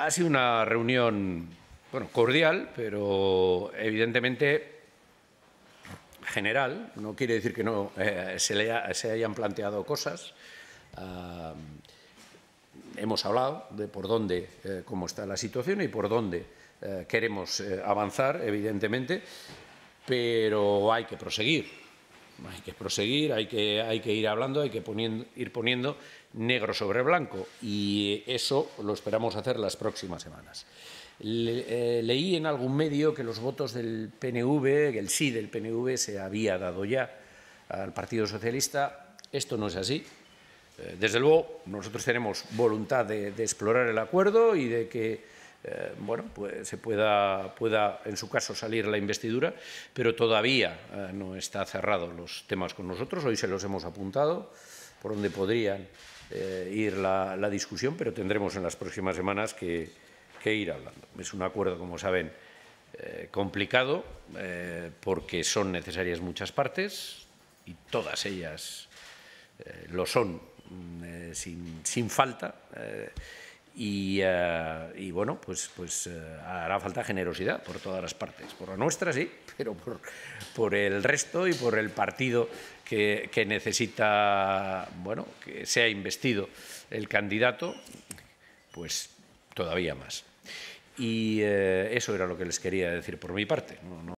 Ha sido una reunión, cordial, pero evidentemente general. No quiere decir que no eh, se, hayan planteado cosas. Ah, hemos hablado de por dónde, eh, cómo está la situación y por dónde eh, queremos avanzar, evidentemente, pero hay que proseguir hay que proseguir, hay que, hay que ir hablando, hay que ir poniendo negro sobre blanco y eso lo esperamos hacer las próximas semanas. Eh, leí en algún medio que los votos del PNV, el sí del PNV, se había dado ya al Partido Socialista. Esto no es así. Eh, desde luego, nosotros tenemos voluntad de explorar el acuerdo y de que eh, bueno, pues se pueda, pueda, en su caso, salir la investidura, pero todavía eh, no está cerrado los temas con nosotros. Hoy se los hemos apuntado por donde podrían eh, ir la, discusión, pero tendremos en las próximas semanas que, ir hablando. Es un acuerdo, como saben, complicado porque son necesarias muchas partes y todas ellas lo son mm, sin, falta eh, y, bueno, pues, pues eh, hará falta generosidad por todas las partes, por la nuestra sí, pero por, el resto y por el partido que, que, necesita, bueno, que sea investido el candidato, pues todavía más. Y eh, eso era lo que les quería decir por mi parte.